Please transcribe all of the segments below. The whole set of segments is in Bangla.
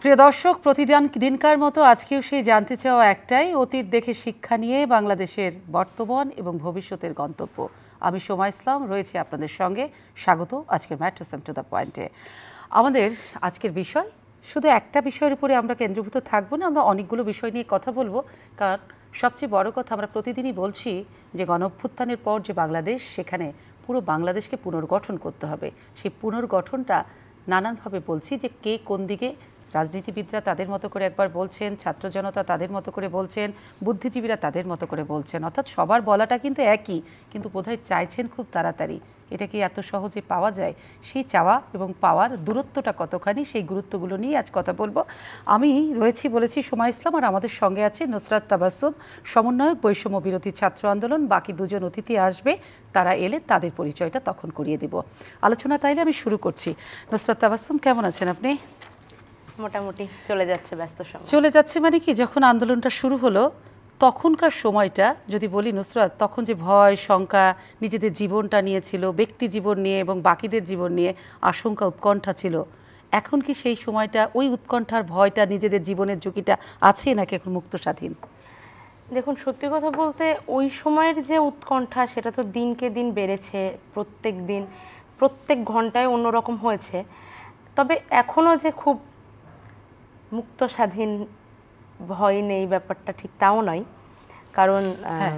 প্রিয় দর্শক প্রতিদিন দিনকার মতো আজকেও সেই জানতে চাওয়া একটাই অতীত দেখে শিক্ষা নিয়ে বাংলাদেশের বর্তমান এবং ভবিষ্যতের গন্তব্য আমি সোমা ইসলাম রয়েছি আপনাদের সঙ্গে স্বাগত আজকের ম্যাট্রেসম টু দ্য পয়েন্টে আমাদের আজকের বিষয় শুধু একটা বিষয়ের উপরে আমরা কেন্দ্রভূত থাকবো না আমরা অনেকগুলো বিষয় নিয়ে কথা বলবো কারণ সবচেয়ে বড় কথা আমরা প্রতিদিনই বলছি যে গণভ্যুত্থানের পর যে বাংলাদেশ সেখানে পুরো বাংলাদেশকে পুনর্গঠন করতে হবে সেই পুনর্গঠনটা নানানভাবে বলছি যে কে কোন দিকে রাজনীতিবিদরা তাদের মতো করে একবার বলছেন ছাত্র জনতা তাদের মতো করে বলছেন বুদ্ধিজীবীরা তাদের মতো করে বলছেন অর্থাৎ সবার বলাটা কিন্তু একই কিন্তু বোধহয় চাইছেন খুব তাড়াতাড়ি এটা কি এত সহজে পাওয়া যায় সেই চাওয়া এবং পাওয়ার দূরত্বটা কতখানি সেই গুরুত্বগুলো নিয়ে আজ কথা বলবো আমি রয়েছি বলেছি সোমা ইসলাম আর আমাদের সঙ্গে আছে নুসরাত তাবাসুম সমন্বয়ক বৈষম্য বিরোধী ছাত্র আন্দোলন বাকি দুজন অতিথি আসবে তারা এলে তাদের পরিচয়টা তখন করিয়ে দেব আলোচনা তাইলে আমি শুরু করছি নুসরাত তাবাসুম কেমন আছেন আপনি মোটামুটি চলে যাচ্ছে ব্যস্ত সময় চলে যাচ্ছে মানে কি যখন আন্দোলনটা শুরু হলো তখনকার সময়টা যদি বলি নুসরাত তখন যে ভয় শঙ্কা নিজেদের জীবনটা নিয়েছিল ব্যক্তি জীবন নিয়ে এবং বাকিদের জীবন নিয়ে আশঙ্কা উৎকণ্ঠা ছিল এখন কি সেই সময়টা ওই উৎকণ্ঠার ভয়টা নিজেদের জীবনের ঝুঁকিটা আছে নাকি এখন মুক্ত স্বাধীন দেখুন সত্যি কথা বলতে ওই সময়ের যে উৎকণ্ঠা সেটা তো দিনকে দিন বেড়েছে প্রত্যেক দিন প্রত্যেক ঘন্টায় অন্যরকম হয়েছে তবে এখনও যে খুব মুক্ত স্বাধীন ভয় নেই ব্যাপারটা ঠিক তাও নয় কারণ হ্যাঁ।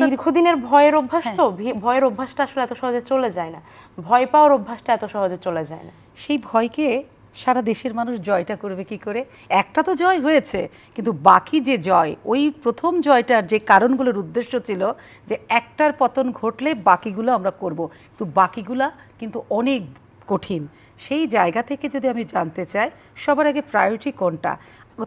দীর্ঘদিনের ভয়ের অভ্যাস হ্যাঁ। তো ভয়ের অভ্যাসটা আসলে এত সহজে চলে যায় না ভয় পাওয়ার অভ্যাসটা এত সহজে চলে যায় না সেই ভয়কে সারা দেশের মানুষ জয়টা করবে কি করে একটা তো জয় হয়েছে কিন্তু বাকি যে জয় ওই প্রথম জয়টার যে কারণগুলোর উদ্দেশ্য ছিল যে একটার পতন ঘটলে বাকিগুলো আমরা করব কিন্তু বাকিগুলা কিন্তু অনেক কঠিন সেই জায়গা থেকে যদি আমি জানতে চাই সবার আগে প্রায়োরিটি কোনটা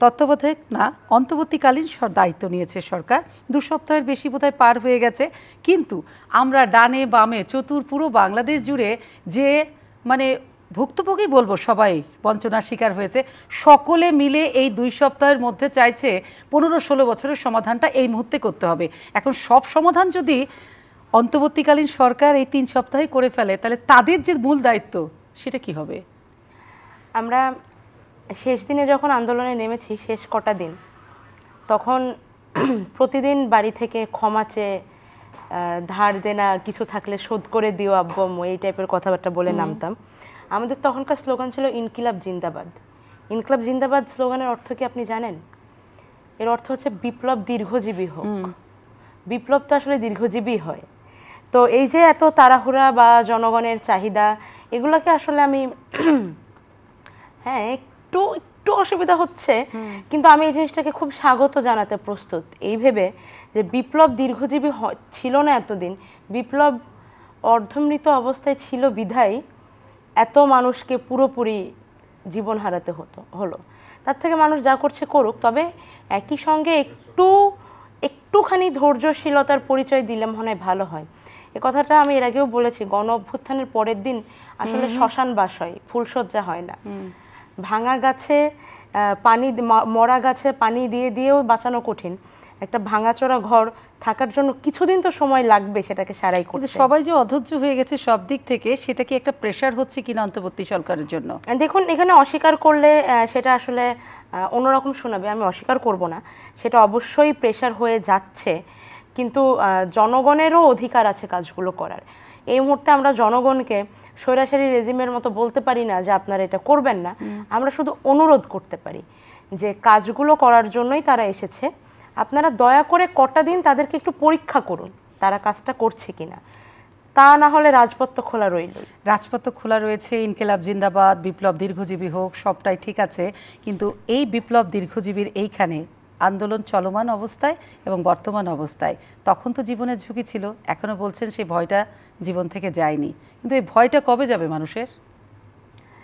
তত্ত্বাবধায়ক না অন্তর্বর্তীকালীন দায়িত্ব নিয়েছে সরকার দু সপ্তাহের বেশি বোধহয় পার হয়ে গেছে কিন্তু আমরা ডানে বামে চতুর পুরো বাংলাদেশ জুড়ে যে মানে ভুক্তভোগী বলবো সবাই বঞ্চনার শিকার হয়েছে সকলে মিলে এই দুই সপ্তাহের মধ্যে চাইছে পনেরো ষোলো বছরের সমাধানটা এই মুহূর্তে করতে হবে এখন সব সমাধান যদি অন্তর্বর্তীকালীন সরকার এই তিন সপ্তাহে করে ফেলে তাহলে তাদের যে মূল দায়িত্ব সেটা কি হবে আমরা শেষ দিনে যখন আন্দোলনে নেমেছি শেষ কটা দিন তখন প্রতিদিন বাড়ি থেকে ক্ষমা চেয়ে ধার দেনা কিছু থাকলে শোধ করে দিও আব্বু এই টাইপের কথাবার্তা বলে নামতাম আমাদের তখনকার স্লোগান ছিল ইনকিলাব জিন্দাবাদ ইনকিলাব জিন্দাবাদ স্লোগানের অর্থ কি আপনি জানেন এর অর্থ হচ্ছে বিপ্লব দীর্ঘজীবী হোক বিপ্লব তো আসলে দীর্ঘজীবী হয় তো এই যে এত তাড়াহুড়া বা জনগণের চাহিদা এগুলাকে আসলে আমি হ্যাঁ একটু একটু অসুবিধা হচ্ছে কিন্তু আমি এই জিনিসটাকে খুব স্বাগত জানাতে প্রস্তুত এই ভেবে যে বিপ্লব দীর্ঘজীবী ছিল না এতদিন বিপ্লব অর্ধমৃত অবস্থায় ছিল বিধায় এত মানুষকে পুরোপুরি জীবন হারাতে হতো হলো তার থেকে মানুষ যা করছে করুক তবে একই সঙ্গে একটু একটুখানি ধৈর্যশীলতার পরিচয় দিলে মনে হয় ভালো হয় এ কথাটা আমি এর আগেও বলেছি গণ অভ্যুত্থানের পরের দিন আসলে শ্মশান বাস হয় ফুলসজ্জা হয় না ভাঙা গাছে পানি মরা গাছে পানি দিয়ে দিয়েও বাঁচানো কঠিন একটা ভাঙাচোরা ঘর থাকার জন্য কিছুদিন তো সময় লাগবে সেটাকে সারাই করতে সবাই যে অধৈর্য হয়ে গেছে সব দিক থেকে সেটা কি একটা প্রেশার হচ্ছে কিনা অন্তর্বর্তী সরকারের জন্য দেখুন এখানে অস্বীকার করলে সেটা আসলে অন্যরকম শোনাবে আমি অস্বীকার করব না সেটা অবশ্যই প্রেশার হয়ে যাচ্ছে কিন্তু জনগণেরও অধিকার আছে কাজগুলো করার এই মুহূর্তে আমরা জনগণকে সৈরাসারি রেজিমের মতো বলতে পারি না যে আপনারা এটা করবেন না আমরা শুধু অনুরোধ করতে পারি যে কাজগুলো করার জন্যই তারা এসেছে আপনারা দয়া করে কটা দিন তাদেরকে একটু পরীক্ষা করুন তারা কাজটা করছে কি না তা না হলে রাজপথ তো খোলা রইল রাজপথ তো খোলা রয়েছে ইনকেলাব জিন্দাবাদ বিপ্লব দীর্ঘজীবী হোক সবটাই ঠিক আছে কিন্তু এই বিপ্লব দীর্ঘজীবীর এইখানে আন্দোলন চলমান অবস্থায় এবং বর্তমান অবস্থায় তখন তো জীবনের ঝুঁকি ছিল এখনও বলছেন সেই ভয়টা জীবন থেকে যায়নি কিন্তু এই ভয়টা কবে যাবে মানুষের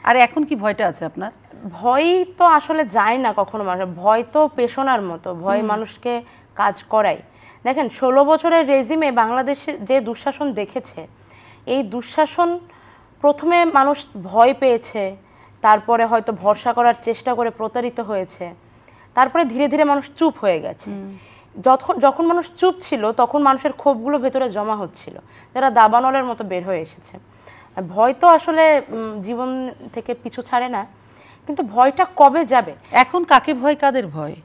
আর এখন কি ভয়টা আছে আপনার ভয় তো আসলে যায় না কখনো মানুষ ভয় তো পেশনার মতো ভয় মানুষকে কাজ করায় দেখেন ষোলো বছরের রেজিমে বাংলাদেশে যে দুঃশাসন দেখেছে এই দুঃশাসন প্রথমে মানুষ ভয় পেয়েছে তারপরে হয়তো ভরসা করার চেষ্টা করে প্রতারিত হয়েছে তারপরে ধীরে ধীরে মানুষ চুপ হয়ে গেছে যখন যখন মানুষ চুপ ছিল তখন মানুষের ক্ষোভগুলো ভেতরে জমা হচ্ছিল যারা দাবানলের মতো বের হয়ে এসেছে ভয় তো আসলে জীবন থেকে পিছু ছাড়ে না কিন্তু ভয়টা কবে যাবে এখন কাকে ভয় কাদের ভয়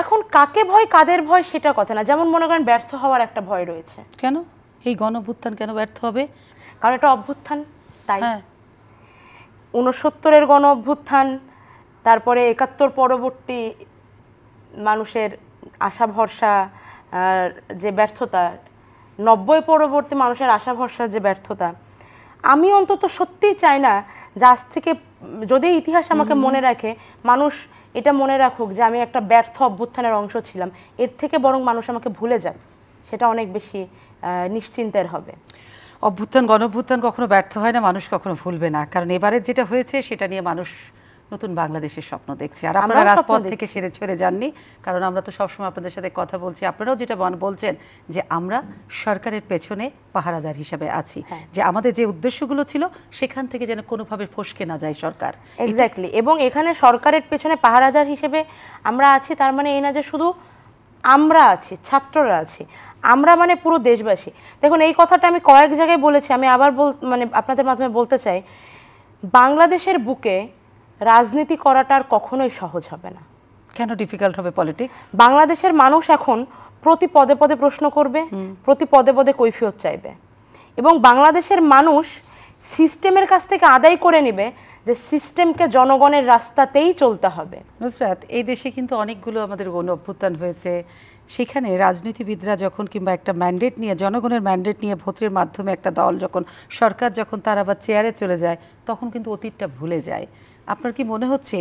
এখন কাকে ভয় কাদের ভয় সেটা কথা না যেমন মনে করেন ব্যর্থ হওয়ার একটা ভয় রয়েছে কেন এই গণভুত্থান কেন ব্যর্থ হবে কারণ এটা অভ্যুত্থান তাই উনসত্তরের হ্যাঁ। গণ অভ্যুত্থান তারপরে একাত্তর পরবর্তী মানুষের আশা ভরসা যে ব্যর্থতা নব্বই পরবর্তী মানুষের আশা ভরসার যে ব্যর্থতা আমি অন্তত সত্যিই চাই না যে আজ থেকে যদি ইতিহাস আমাকে মনে রাখে মানুষ এটা মনে রাখুক যে আমি একটা ব্যর্থ অভ্যুত্থানের অংশ ছিলাম এর থেকে বরং মানুষ আমাকে ভুলে যান সেটা অনেক বেশি নিশ্চিন্তের হবে অভ্যুত্থান গণভ্যুত্থান কখনো ব্যর্থ হয় না মানুষ কখনো ভুলবে না কারণ এবারে যেটা হয়েছে সেটা নিয়ে মানুষ নতুন বাংলাদেশের স্বপ্ন দেখছি আর আপনারা রাজপথ থেকে সেরে ছেড়ে যাননি কারণ আমরা তো সবসময় আপনাদের সাথে কথা বলছি আপনারাও যেটা বলছেন যে আমরা সরকারের পেছনে পাহারাদার হিসাবে আছি হ্যাঁ। যে আমাদের যে উদ্দেশ্যগুলো ছিল সেখান থেকে যেন কোনোভাবে ফসকে না যায় সরকার এক্স্যাক্টলি এবং এখানে সরকারের পেছনে পাহারাদার হিসেবে আমরা আছি তার মানে এই না যে শুধু আমরা আছি ছাত্ররা আছি আমরা মানে পুরো দেশবাসী দেখুন এই কথাটা আমি কয়েক জায়গায় বলেছি আমি আবার বল মানে আপনাদের মাধ্যমে বলতে চাই বাংলাদেশের বুকে রাজনীতি করাটার কখনোই সহজ হবে না কেন ডিফিকাল্ট হবে পলিটিক্স বাংলাদেশের মানুষ এখন প্রতি পদে পদে প্রশ্ন করবে প্রতি পদে পদে কৈফিয়ত চাইবে এবং বাংলাদেশের মানুষ সিস্টেমের কাছ থেকে আদায় করে নেবে যে সিস্টেমকে জনগণের রাস্তাতেই চলতে হবে নুসরাত এই দেশে কিন্তু অনেকগুলো আমাদের গণ অভ্যুত্থান হয়েছে সেখানে রাজনীতিবিদরা যখন কিংবা একটা ম্যান্ডেট নিয়ে জনগণের ম্যান্ডেট নিয়ে ভোটের মাধ্যমে একটা দল যখন সরকার যখন তার আবার চেয়ারে চলে যায় তখন কিন্তু অতীতটা ভুলে যায় আপনার কি মনে হচ্ছে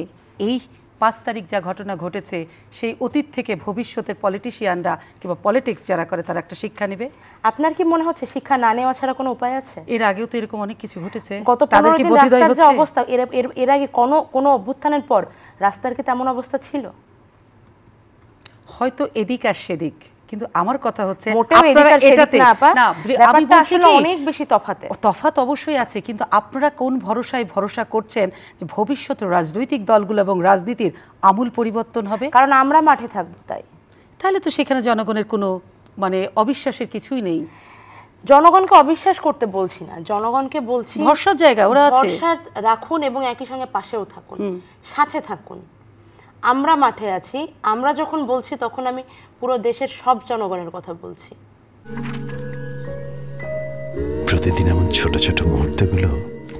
এই পাঁচ তারিখ যা ঘটনা ঘটেছে সেই অতীত থেকে ভবিষ্যতের পলিটিশিয়ানরা কিংবা পলিটিক্স যারা করে তারা একটা শিক্ষা নেবে আপনার কি মনে হচ্ছে শিক্ষা না নেওয়া ছাড়া কোনো উপায় আছে এর আগেও তো এরকম অনেক কিছু ঘটেছে গত তাদের কি অবস্থা এর আগে কোনো কোনো অভ্যুত্থানের পর রাস্তার কি তেমন অবস্থা ছিল হয়তো এদিক আর সেদিক কিন্তু আমার কথা হচ্ছে তফাত অবশ্যই আছে কিন্তু আপনারা কোন ভরসায় ভরসা করছেন যে ভবিষ্যতে রাজনৈতিক দলগুলো এবং রাজনীতির আমূল পরিবর্তন হবে কারণ আমরা মাঠে থাকবো তাই তাহলে তো সেখানে জনগণের কোনো মানে অবিশ্বাসের কিছুই নেই জনগণকে অবিশ্বাস করতে বলছি না জনগণকে বলছি ভরসার জায়গা ওরা আছে ভরসা রাখুন এবং একই সঙ্গে পাশেও থাকুন সাথে থাকুন আমরা মাঠে আছি আমরা যখন বলছি তখন আমি পুরো দেশের সব জনগণের কথা বলছি প্রতিদিন এমন ছোট ছোট মুহূর্তগুলো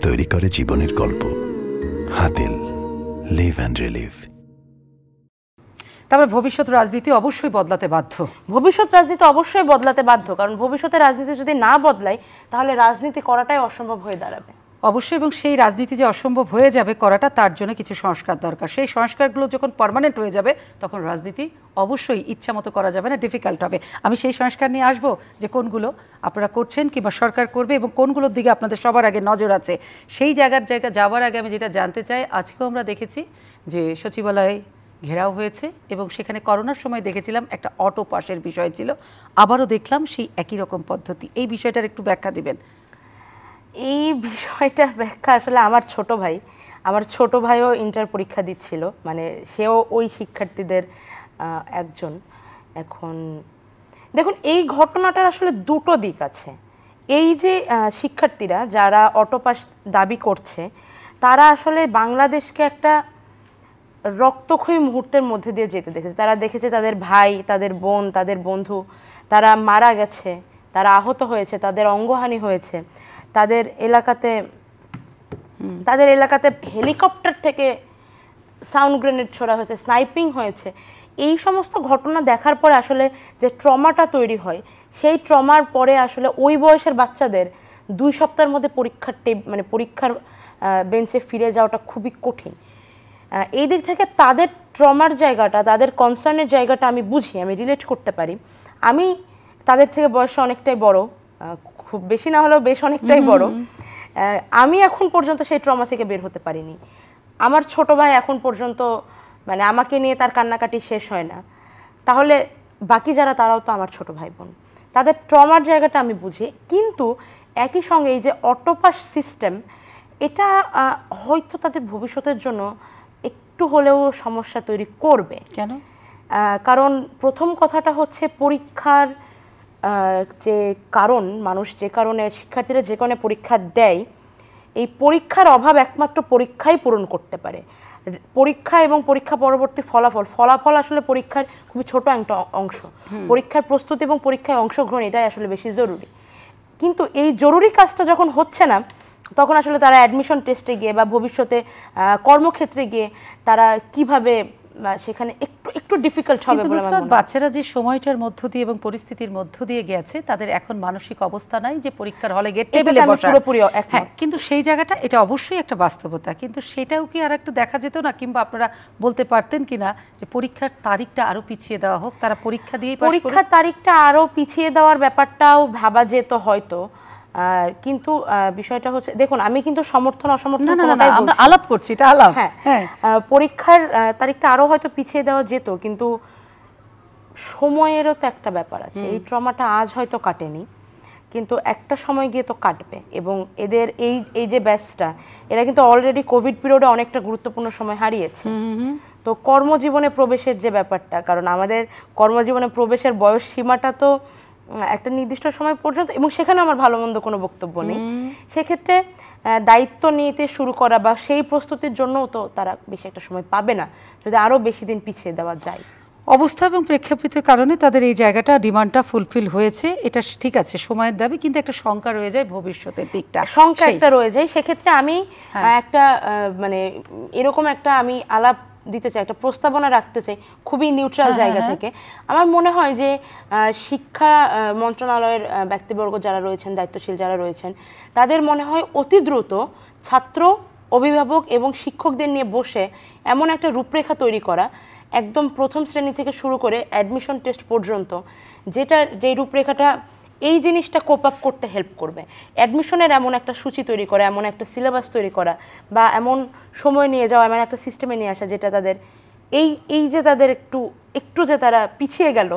তৈরি করে জীবনের গল্প হাতিল লিভ অ্যান্ড রিলিভ তারপরে ভবিষ্যৎ রাজনীতি অবশ্যই বদলাতে বাধ্য ভবিষ্যৎ রাজনীতি অবশ্যই বদলাতে বাধ্য কারণ ভবিষ্যতে রাজনীতি যদি না বদলায় তাহলে রাজনীতি করাটাই অসম্ভব হয়ে দাঁড়াবে অবশ্যই এবং সেই রাজনীতি যে অসম্ভব হয়ে যাবে করাটা তার জন্য কিছু সংস্কার দরকার সেই সংস্কারগুলো যখন পারমানেন্ট হয়ে যাবে তখন রাজনীতি অবশ্যই ইচ্ছা মতো করা যাবে না ডিফিকাল্ট হবে আমি সেই সংস্কার নিয়ে আসব যে কোনগুলো আপনারা করছেন কিংবা সরকার করবে এবং কোনগুলোর দিকে আপনাদের সবার আগে নজর আছে সেই জায়গার জায়গা যাওয়ার আগে আমি যেটা জানতে চাই আজকেও আমরা দেখেছি যে সচিবালয় ঘেরাও হয়েছে এবং সেখানে করোনার সময় দেখেছিলাম একটা অটো পাশের বিষয় ছিল আবারও দেখলাম সেই একই রকম পদ্ধতি এই বিষয়টার একটু ব্যাখ্যা দিবেন এই বিষয়টার ব্যাখ্যা আসলে আমার ছোট ভাই আমার ছোট ভাইও ইন্টার পরীক্ষা দিচ্ছিল মানে সেও ওই শিক্ষার্থীদের একজন এখন দেখুন এই ঘটনাটার আসলে দুটো দিক আছে এই যে শিক্ষার্থীরা যারা অটোপাস দাবি করছে তারা আসলে বাংলাদেশকে একটা রক্তক্ষয়ী মুহূর্তের মধ্যে দিয়ে যেতে দেখেছে তারা দেখেছে তাদের ভাই তাদের বোন তাদের বন্ধু তারা মারা গেছে তারা আহত হয়েছে তাদের অঙ্গহানি হয়েছে তাদের এলাকাতে তাদের এলাকাতে হেলিকপ্টার থেকে সাউন্ড গ্রেনেড ছোড়া হয়েছে স্নাইপিং হয়েছে এই সমস্ত ঘটনা দেখার পরে আসলে যে ট্রমাটা তৈরি হয় সেই ট্রমার পরে আসলে ওই বয়সের বাচ্চাদের দুই সপ্তাহের মধ্যে পরীক্ষার টেপ মানে পরীক্ষার বেঞ্চে ফিরে যাওয়াটা খুবই কঠিন এই দিক থেকে তাদের ট্রমার জায়গাটা তাদের কনসার্নের জায়গাটা আমি বুঝি আমি রিলেট করতে পারি আমি তাদের থেকে বয়সে অনেকটাই বড় খুব বেশি না হলেও বেশ অনেকটাই বড় আমি এখন পর্যন্ত সেই ট্রমা থেকে বের হতে পারিনি আমার ছোট ভাই এখন পর্যন্ত মানে আমাকে নিয়ে তার কান্নাকাটি শেষ হয় না তাহলে বাকি যারা তারাও তো আমার ছোট ভাই বোন তাদের ট্রমার জায়গাটা আমি বুঝি কিন্তু একই সঙ্গে এই যে অটোপাস সিস্টেম এটা হয়তো তাদের ভবিষ্যতের জন্য একটু হলেও সমস্যা তৈরি করবে কেন কারণ প্রথম কথাটা হচ্ছে পরীক্ষার যে কারণ মানুষ যে কারণে শিক্ষার্থীরা যে কারণে পরীক্ষা দেয় এই পরীক্ষার অভাব একমাত্র পরীক্ষাই পূরণ করতে পারে পরীক্ষা এবং পরীক্ষা পরবর্তী ফলাফল ফলাফল আসলে পরীক্ষার খুবই ছোট একটা অংশ পরীক্ষার প্রস্তুতি এবং পরীক্ষায় অংশগ্রহণ এটাই আসলে বেশি জরুরি কিন্তু এই জরুরি কাজটা যখন হচ্ছে না তখন আসলে তারা অ্যাডমিশন টেস্টে গিয়ে বা ভবিষ্যতে কর্মক্ষেত্রে গিয়ে তারা কিভাবে সেখানে একটু একটু ডিফিকাল্ট হবে বলে বাচ্চারা যে সময়টার মধ্য দিয়ে এবং পরিস্থিতির মধ্য দিয়ে গেছে তাদের এখন মানসিক অবস্থা নাই যে পরীক্ষার হলে গিয়ে টেবিলে বসা পুরোপুরি হ্যাঁ কিন্তু সেই জায়গাটা এটা অবশ্যই একটা বাস্তবতা কিন্তু সেটাও কি আর একটু দেখা যেত না কিংবা আপনারা বলতে পারতেন কিনা যে পরীক্ষার তারিখটা আরো পিছিয়ে দেওয়া হোক তারা পরীক্ষা দিয়ে পরীক্ষার তারিখটা আরো পিছিয়ে দেওয়ার ব্যাপারটাও ভাবা যেত হয়তো আর কিন্তু বিষয়টা হচ্ছে দেখুন আমি কিন্তু সমর্থন অসমর্থন আলাপ করছি এটা আলাপ হ্যাঁ, হ্যাঁ। পরীক্ষার তারিখটা আরো হয়তো পিছিয়ে দেওয়া যেত কিন্তু সময়েরও তো একটা ব্যাপার আছে এই ট্রমাটা আজ হয়তো কাটেনি কিন্তু একটা সময় গিয়ে তো কাটবে এবং এদের এই এই যে ব্যাচটা এরা কিন্তু অলরেডি কোভিড পিরিয়ডে অনেকটা গুরুত্বপূর্ণ সময় হারিয়েছে তো কর্মজীবনে প্রবেশের যে ব্যাপারটা কারণ আমাদের কর্মজীবনে প্রবেশের বয়স সীমাটা তো একটা নির্দিষ্ট সময় পর্যন্ত এবং সেখানে আমার ভালো মন্দ কোনো বক্তব্য নেই সেক্ষেত্রে দায়িত্ব নিতে শুরু করা বা সেই প্রস্তুতির জন্য তো তারা বেশি একটা সময় পাবে না যদি আরও বেশি দিন পিছিয়ে দেওয়া যায় অবস্থা এবং প্রেক্ষাপিতের কারণে তাদের এই জায়গাটা ডিমান্ডটা ফুলফিল হয়েছে এটা ঠিক আছে সময়ের দাবি কিন্তু একটা শঙ্কা রয়ে যায় ভবিষ্যতের দিকটা শঙ্কা একটা রয়ে যায় সেক্ষেত্রে আমি হ্যাঁ। একটা মানে এরকম একটা আমি আলাপ দিতে চাই একটা প্রস্তাবনা রাখতে চাই খুবই নিউট্রাল হ্যাঁ, হ্যাঁ, জায়গা হ্যাঁ। থেকে আমার মনে হয় যে শিক্ষা মন্ত্রণালয়ের ব্যক্তিবর্গ যারা রয়েছেন দায়িত্বশীল যারা রয়েছেন তাদের মনে হয় অতি দ্রুত ছাত্র অভিভাবক এবং শিক্ষকদের নিয়ে বসে এমন একটা রূপরেখা তৈরি করা একদম প্রথম শ্রেণী থেকে শুরু করে অ্যাডমিশন টেস্ট পর্যন্ত যেটা যেই রূপরেখাটা এই জিনিসটা কোপ আপ করতে হেল্প করবে অ্যাডমিশনের এমন একটা সূচি তৈরি করা এমন একটা সিলেবাস তৈরি করা বা এমন সময় নিয়ে যাওয়া এমন একটা সিস্টেমে নিয়ে আসা যেটা তাদের এই এই যে তাদের একটু একটু যে তারা পিছিয়ে গেল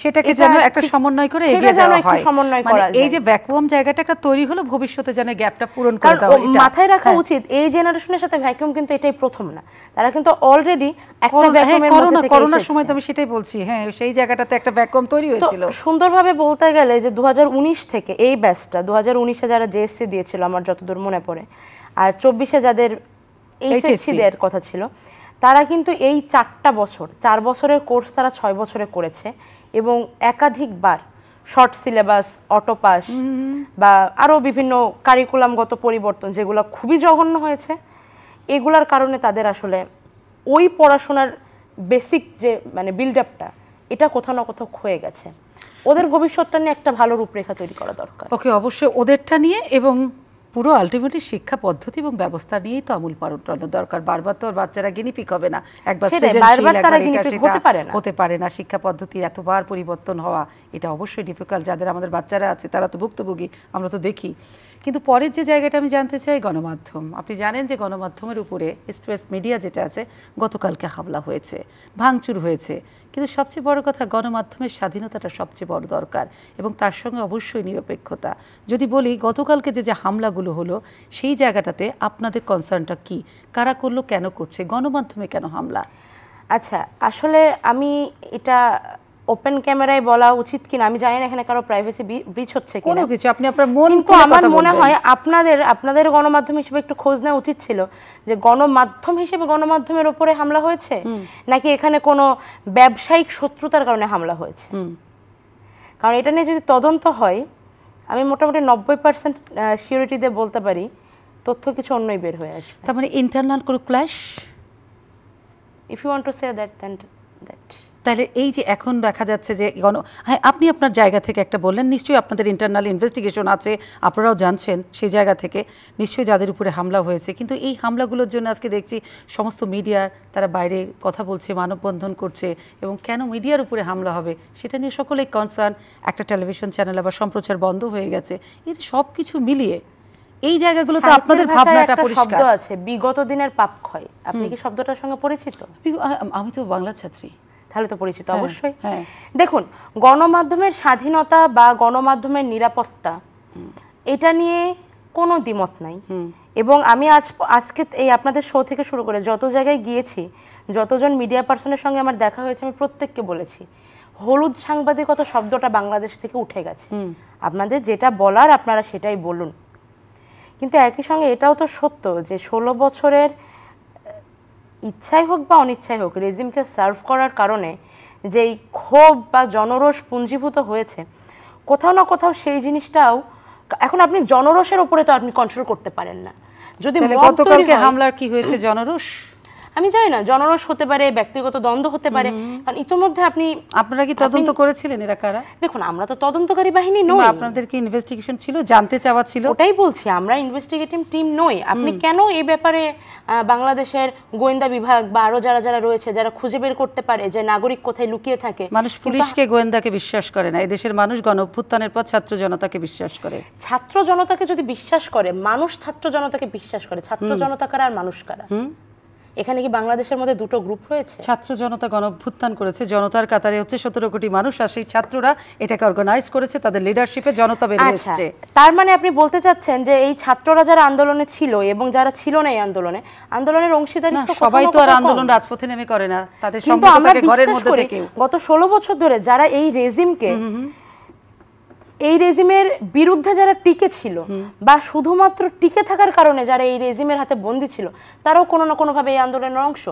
সেটাকে যেন একটা সমন্বয় করে এগিয়ে যাওয়া হয় সমন্বয় মানে করা এই যে ভ্যাকুয়াম জায়গাটা একটা তৈরি হলো ভবিষ্যতে যেন গ্যাপটা পূরণ করে দাও এটা মাথায় রাখা হ্যাঁ। উচিত এই জেনারেশনের সাথে ভ্যাকুয়াম কিন্তু এটাই প্রথম না তারা কিন্তু অলরেডি একটা ভ্যাকুয়ামের মধ্যে করোনা করোনার সময় তো আমি সেটাই বলছি হ্যাঁ সেই জায়গাটাতে একটা ভ্যাকুয়াম তৈরি হয়েছিল সুন্দরভাবে বলতে গেলে যে 2019 থেকে এই ব্যাচটা 2019 এ যারা জেএসসি দিয়েছিল আমার যতদূর মনে পড়ে আর 24 এ যাদের এইচএসসি দেওয়ার কথা ছিল তারা কিন্তু এই চারটা বছর চার বছরের কোর্স তারা ছয় বছরে করেছে এবং একাধিকবার শর্ট সিলেবাস অটোপাস বা আরও বিভিন্ন কারিকুলামগত পরিবর্তন যেগুলো খুবই জঘন্য হয়েছে এগুলার কারণে তাদের আসলে ওই পড়াশোনার বেসিক যে মানে বিল্ড আপটা এটা কোথাও না কোথাও ক্ষয়ে গেছে ওদের ভবিষ্যৎটা নিয়ে একটা ভালো রূপরেখা তৈরি করা দরকার ওকে অবশ্যই ওদেরটা নিয়ে এবং পুরো আলটিমেটলি শিক্ষা পদ্ধতি এবং ব্যবস্থা নিয়েই তো আমূল পরিবর্তন দরকার বারবার তো বাচ্চারা গিনিপিক হবে না একবার হতে পারে না শিক্ষা পদ্ধতি এতবার পরিবর্তন হওয়া এটা অবশ্যই ডিফিকাল্ট যাদের আমাদের বাচ্চারা আছে তারা তো ভুক্তভোগী আমরা তো দেখি কিন্তু পরের যে জায়গাটা আমি জানতে চাই গণমাধ্যম আপনি জানেন যে গণমাধ্যমের উপরে স্ট্রেস মিডিয়া যেটা আছে গতকালকে হামলা হয়েছে ভাঙচুর হয়েছে কিন্তু সবচেয়ে বড় কথা গণমাধ্যমের স্বাধীনতাটা সবচেয়ে বড় দরকার এবং তার সঙ্গে অবশ্যই নিরপেক্ষতা যদি বলি গতকালকে যে যে হামলাগুলো হলো সেই জায়গাটাতে আপনাদের কনসার্নটা কি কারা করলো কেন করছে গণমাধ্যমে কেন হামলা আচ্ছা আসলে আমি এটা ওপেন ক্যামেরায় বলা উচিত কিনা আমি জানি না এখানে কারো প্রাইভেসি ব্রিচ হচ্ছে কোনো কিছু আপনি আপনার মন কিন্তু আমার মনে হয় আপনাদের আপনাদের গণমাধ্যম হিসেবে একটু খোঁজ নেওয়া উচিত ছিল যে গণমাধ্যম হিসেবে গণমাধ্যমের উপরে হামলা হয়েছে নাকি এখানে কোনো ব্যবসায়িক শত্রুতার কারণে হামলা হয়েছে কারণ এটা নিয়ে যদি তদন্ত হয় আমি মোটামুটি নব্বই পার্সেন্ট সিউরিটি দিয়ে বলতে পারি তথ্য কিছু অন্যই বের হয়ে আসে তার মানে ইন্টারনাল কোনো clash if you want to say that then that তাহলে এই যে এখন দেখা যাচ্ছে যে গণ হ্যাঁ আপনি আপনার জায়গা থেকে একটা বললেন নিশ্চয়ই আপনাদের ইন্টারনাল ইনভেস্টিগেশন আছে আপনারাও জানছেন সেই জায়গা থেকে নিশ্চয়ই যাদের উপরে হামলা হয়েছে কিন্তু এই হামলাগুলোর জন্য আজকে দেখছি সমস্ত মিডিয়ার তারা বাইরে কথা বলছে মানববন্ধন করছে এবং কেন মিডিয়ার উপরে হামলা হবে সেটা নিয়ে সকলেই কনসার্ন একটা টেলিভিশন চ্যানেল আবার সম্প্রচার বন্ধ হয়ে গেছে এই সব কিছু মিলিয়ে এই জায়গাগুলোতে আপনাদের ভাবনাটা পরিষ্কার আছে বিগত দিনের পাপ ক্ষয় আপনি কি শব্দটার সঙ্গে পরিচিত আমি তো বাংলা ছাত্রী তাহলে তো পরিচিত হ্যাঁ, অবশ্যই হ্যাঁ। দেখুন গণমাধ্যমের স্বাধীনতা বা গণমাধ্যমের নিরাপত্তা এটা নিয়ে কোনো দ্বিমত নাই এবং আমি আজ আজকে এই আপনাদের শো থেকে শুরু করে যত জায়গায় গিয়েছি যতজন মিডিয়া পার্সনের সঙ্গে আমার দেখা হয়েছে আমি প্রত্যেককে বলেছি হলুদ সাংবাদিকতা শব্দটা বাংলাদেশ থেকে উঠে গেছে আপনাদের যেটা বলার আপনারা সেটাই বলুন কিন্তু একই সঙ্গে এটাও তো সত্য যে ষোলো বছরের ইচ্ছাই হোক বা অনিচ্ছাই হোক রেজিমকে সার্ভ করার কারণে যেই ক্ষোভ বা জনরস পুঞ্জীভূত হয়েছে কোথাও না কোথাও সেই জিনিসটাও এখন আপনি জনরসের উপরে তো আপনি কন্ট্রোল করতে পারেন না যদি গতকালকে হামলার কি হয়েছে জনরস আমি জানি না জনরস হতে পারে ব্যক্তিগত দ্বন্দ্ব হতে পারে কারণ ইতোমধ্যে আপনি আপনারা কি তদন্ত করেছিলেন এরা কারা দেখুন আমরা তো তদন্তকারী বাহিনী নই আপনাদের কি ইনভেস্টিগেশন ছিল জানতে চাওয়া ছিল ওটাই বলছি আমরা ইনভেস্টিগেটিভ টিম নই আপনি কেন এই ব্যাপারে বাংলাদেশের গোয়েন্দা বিভাগ বা আরো যারা যারা রয়েছে যারা খুঁজে বের করতে পারে যে নাগরিক কোথায় লুকিয়ে থাকে মানুষ পুলিশকে গোয়েন্দাকে বিশ্বাস করে না এদেশের মানুষ গণঅভ্যুত্থানের পর ছাত্র জনতাকে বিশ্বাস করে ছাত্র জনতাকে যদি বিশ্বাস করে মানুষ ছাত্র জনতাকে বিশ্বাস করে ছাত্র জনতা কারা আর মানুষ কারা এখানে কি বাংলাদেশের মধ্যে দুটো গ্রুপ রয়েছে ছাত্র জনতা গণভ্যুত্থান করেছে জনতার কাতারে হচ্ছে সতেরো কোটি মানুষ আর সেই ছাত্ররা এটাকে অর্গানাইজ করেছে তাদের লিডারশিপে জনতা বেরিয়ে আচ্ছা, তার মানে আপনি বলতে চাচ্ছেন যে এই ছাত্ররা যারা আন্দোলনে ছিল এবং যারা ছিল না এই আন্দোলনে আন্দোলনের অংশীদারি সবাই তো আর আন্দোলন রাজপথে নেমে করে না তাদের সম্পর্কে ঘরের মধ্যে গত ষোলো বছর ধরে যারা এই রেজিমকে এই রেজিমের বিরুদ্ধে যারা টিকে ছিল বা শুধুমাত্র টিকে থাকার কারণে যারা এই রেজিমের হাতে বন্দী ছিল তারাও কোনো না কোনোভাবে এই আন্দোলনের অংশ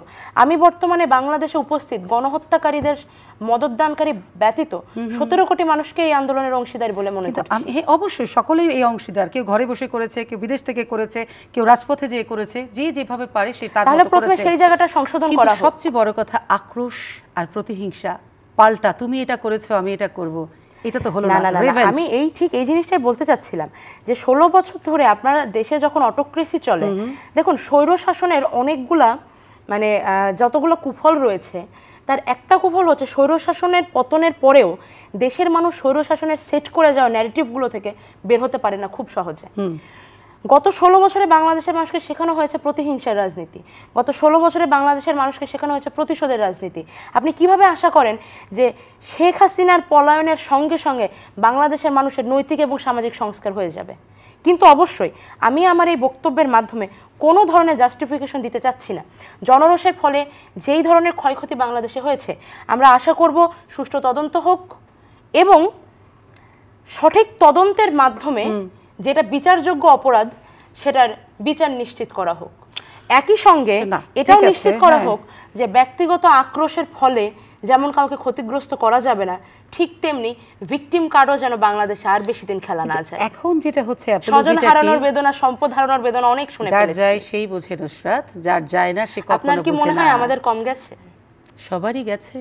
আমি বর্তমানে বাংলাদেশে উপস্থিত গণহত্যাকারীদের মদতদানকারী ব্যতীত সতেরো কোটি মানুষকে এই আন্দোলনের অংশীদার বলে মনে করি অবশ্যই সকলেই এই অংশীদার কেউ ঘরে বসে করেছে কেউ বিদেশ থেকে করেছে কেউ রাজপথে যেয়ে করেছে যে যেভাবে পারে সে তাহলে প্রথমে সেই জায়গাটা সংশোধন করা সবচেয়ে বড় কথা আক্রোশ আর প্রতিহিংসা পাল্টা তুমি এটা করেছো আমি এটা করব এটা তো হলো না না আমি এই ঠিক এই জিনিসটাই বলতে চাচ্ছিলাম যে ষোলো বছর ধরে আপনার দেশে যখন অটোক্রেসি চলে দেখুন স্বৈর শাসনের অনেকগুলা মানে যতগুলো কুফল রয়েছে তার একটা কুফল হচ্ছে স্বৈর শাসনের পতনের পরেও দেশের মানুষ স্বৈর শাসনের সেট করে যাওয়া ন্যারেটিভগুলো থেকে বের হতে পারে না খুব সহজে গত ষোলো বছরে বাংলাদেশের মানুষকে শেখানো হয়েছে প্রতিহিংসার রাজনীতি গত ষোলো বছরে বাংলাদেশের মানুষকে শেখানো হয়েছে প্রতিশোধের রাজনীতি আপনি কিভাবে আশা করেন যে শেখ হাসিনার পলায়নের সঙ্গে সঙ্গে বাংলাদেশের মানুষের নৈতিক এবং সামাজিক সংস্কার হয়ে যাবে কিন্তু অবশ্যই আমি আমার এই বক্তব্যের মাধ্যমে কোনো ধরনের জাস্টিফিকেশন দিতে চাচ্ছি না জনরোষের ফলে যেই ধরনের ক্ষয়ক্ষতি বাংলাদেশে হয়েছে আমরা আশা করব সুষ্ঠু তদন্ত হোক এবং সঠিক তদন্তের মাধ্যমে যেটা বিচারযোগ্য অপরাধ সেটার বিচার নিশ্চিত করা হোক একই সঙ্গে এটাও নিশ্চিত করা হ্যাঁ। হোক যে ব্যক্তিগত আক্রোশের ফলে যেমন কাউকে ক্ষতিগ্রস্ত করা যাবে না ঠিক তেমনি ভিকটিম কার্ডও যেন বাংলাদেশে আর বেশি দিন খেলা না যায় এখন যেটা হচ্ছে স্বজন হারানোর বেদনা সম্পদ হারানোর বেদনা অনেক শুনে যার যায় সেই বোঝে নুসরাত যার যায় না সে আপনার কি মনে হয় আমাদের কম গেছে সবারই গেছে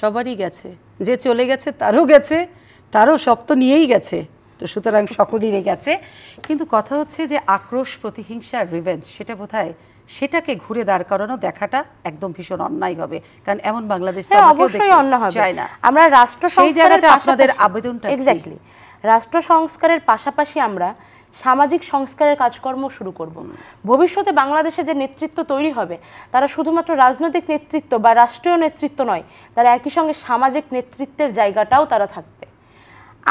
সবারই গেছে যে চলে গেছে তারও গেছে তারও সব তো নিয়েই গেছে তো সুতরাং সকলই রেগে আছে কিন্তু কথা হচ্ছে যে আক্রোশ প্রতিহিংসা রিভেঞ্জ সেটা বোধহয় সেটাকে ঘুরে দাঁড় করানো দেখাটা একদম ভীষণ অন্যায় হবে কারণ এমন বাংলাদেশ হ্যাঁ, অবশ্যই অন্য হবে আমরা রাষ্ট্র সেই জায়গাতে আপনাদের আবেদনটা এক্স্যাক্টলি রাষ্ট্র সংস্কারের পাশাপাশি আমরা সামাজিক সংস্কারের কাজকর্ম শুরু করব ভবিষ্যতে বাংলাদেশে যে নেতৃত্ব তৈরি হবে তারা শুধুমাত্র রাজনৈতিক নেতৃত্ব বা রাষ্ট্রীয় নেতৃত্ব নয় তারা একই সঙ্গে সামাজিক নেতৃত্বের জায়গাটাও তারা থাকবে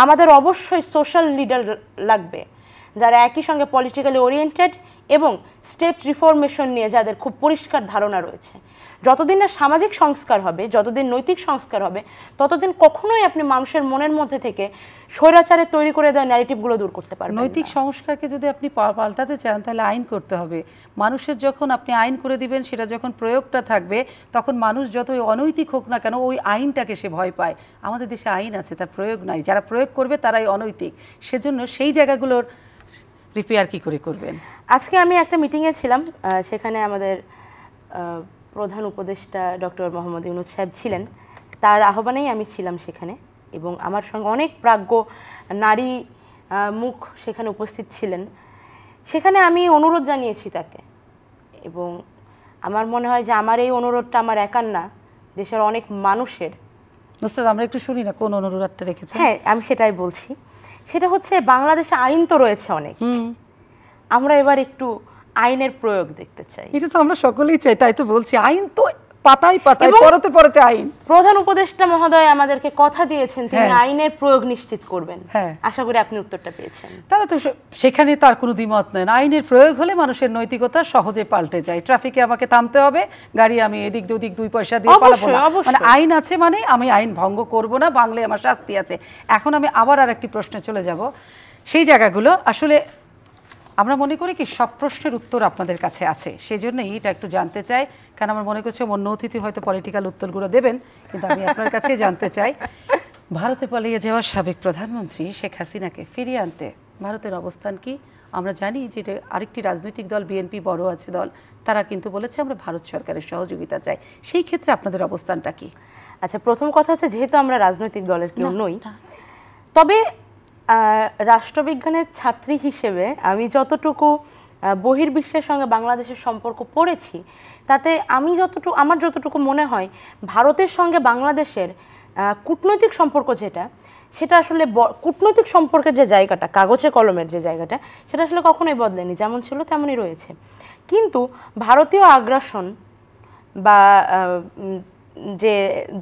আমাদের অবশ্যই সোশ্যাল লিডার লাগবে যারা একই সঙ্গে পলিটিক্যালি ওরিয়েন্টেড এবং স্টেট রিফর্মেশন নিয়ে যাদের খুব পরিষ্কার ধারণা রয়েছে যতদিন না সামাজিক সংস্কার হবে যতদিন নৈতিক সংস্কার হবে ততদিন কখনোই আপনি মানুষের মনের মধ্যে থেকে স্বৈরাচারে তৈরি করে দেওয়া ন্যারেটিভগুলো দূর করতে পারবেন নৈতিক সংস্কারকে যদি আপনি পাল্টাতে চান তাহলে আইন করতে হবে মানুষের যখন আপনি আইন করে দিবেন সেটা যখন প্রয়োগটা থাকবে তখন মানুষ যতই অনৈতিক হোক না কেন ওই আইনটাকে সে ভয় পায় আমাদের দেশে আইন আছে তার প্রয়োগ নাই যারা প্রয়োগ করবে তারাই অনৈতিক সেজন্য সেই জায়গাগুলোর রিপেয়ার কি করে করবেন আজকে আমি একটা মিটিংয়ে ছিলাম সেখানে আমাদের প্রধান উপদেষ্টা ডক্টর মোহাম্মদ ইউনুদ সাহেব ছিলেন তার আহ্বানেই আমি ছিলাম সেখানে এবং আমার সঙ্গে অনেক প্রাজ্ঞ নারী মুখ সেখানে উপস্থিত ছিলেন সেখানে আমি অনুরোধ জানিয়েছি তাকে এবং আমার মনে হয় যে আমার এই অনুরোধটা আমার একার না দেশের অনেক মানুষের আমরা একটু শুনি না কোন অনুরোধটা রেখেছি হ্যাঁ আমি সেটাই বলছি সেটা হচ্ছে বাংলাদেশে আইন তো রয়েছে অনেক আমরা এবার একটু আইনের প্রয়োগ দেখতে চাই এটা তো আমরা সকলেই চাই তাই তো বলছি আইন তো পাতাই পাতাই পড়তে পড়তে আইন প্রধান উপদেষ্টা মহোদয় আমাদেরকে কথা দিয়েছেন তিনি হ্যাঁ। আইনের প্রয়োগ নিশ্চিত করবেন হ্যাঁ। আশা করি আপনি উত্তরটা পেয়েছেন তাহলে তো সেখানে তার কোনো দ্বিমত নয় আইনের প্রয়োগ হলে মানুষের নৈতিকতা সহজে পাল্টে যায় ট্রাফিকে আমাকে থামতে হবে গাড়ি আমি এদিক ওদিক দুই পয়সা দিয়ে পালাবো না মানে আইন আছে মানে আমি আইন ভঙ্গ করব না বাংলায় আমার শাস্তি আছে এখন আমি আবার আর একটি প্রশ্নে চলে যাব সেই জায়গাগুলো আসলে আমরা মনে করি কি সব প্রশ্নের উত্তর আপনাদের কাছে আছে সেই জন্যই এটা একটু জানতে চাই কারণ আমার মনে করছে অন্য অতিথি হয়তো পলিটিক্যাল উত্তরগুলো দেবেন কিন্তু আমি আপনার কাছে জানতে চাই ভারতে পালিয়ে যাওয়া সাবেক প্রধানমন্ত্রী শেখ হাসিনাকে ফিরিয়ে আনতে ভারতের অবস্থান কি আমরা জানি যে আরেকটি রাজনৈতিক দল বিএনপি বড় আছে দল তারা কিন্তু বলেছে আমরা ভারত সরকারের সহযোগিতা চাই সেই ক্ষেত্রে আপনাদের অবস্থানটা কি আচ্ছা প্রথম কথা হচ্ছে যেহেতু আমরা রাজনৈতিক দলের কেউ নই তবে রাষ্ট্রবিজ্ঞানের ছাত্রী হিসেবে আমি যতটুকু বহির্বিশ্বের সঙ্গে বাংলাদেশের সম্পর্ক পড়েছি তাতে আমি যতটুকু আমার যতটুকু মনে হয় ভারতের সঙ্গে বাংলাদেশের কূটনৈতিক সম্পর্ক যেটা সেটা আসলে কূটনৈতিক সম্পর্কের যে জায়গাটা কাগজে কলমের যে জায়গাটা সেটা আসলে কখনোই বদলেনি যেমন ছিল তেমনই রয়েছে কিন্তু ভারতীয় আগ্রাসন বা যে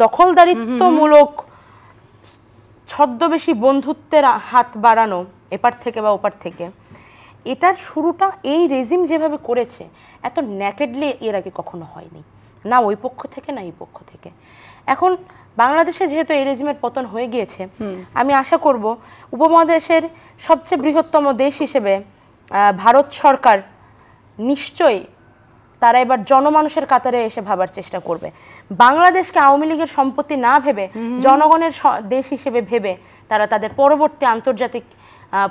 দখলদারিত্বমূলক ছদ্মবেশী বন্ধুত্বের হাত বাড়ানো এপার থেকে বা ওপার থেকে এটার শুরুটা এই রেজিম যেভাবে করেছে এত ন্যাকেডলি এর আগে কখনো হয়নি না ওই পক্ষ থেকে না এই পক্ষ থেকে এখন বাংলাদেশে যেহেতু এই রেজিমের পতন হয়ে গিয়েছে আমি আশা করব উপমহাদেশের সবচেয়ে বৃহত্তম দেশ হিসেবে ভারত সরকার নিশ্চয়ই তারা এবার জনমানুষের কাতারে এসে ভাবার চেষ্টা করবে বাংলাদেশকে আওয়ামী লীগের সম্পত্তি না ভেবে জনগণের দেশ হিসেবে ভেবে তারা তাদের পরবর্তী আন্তর্জাতিক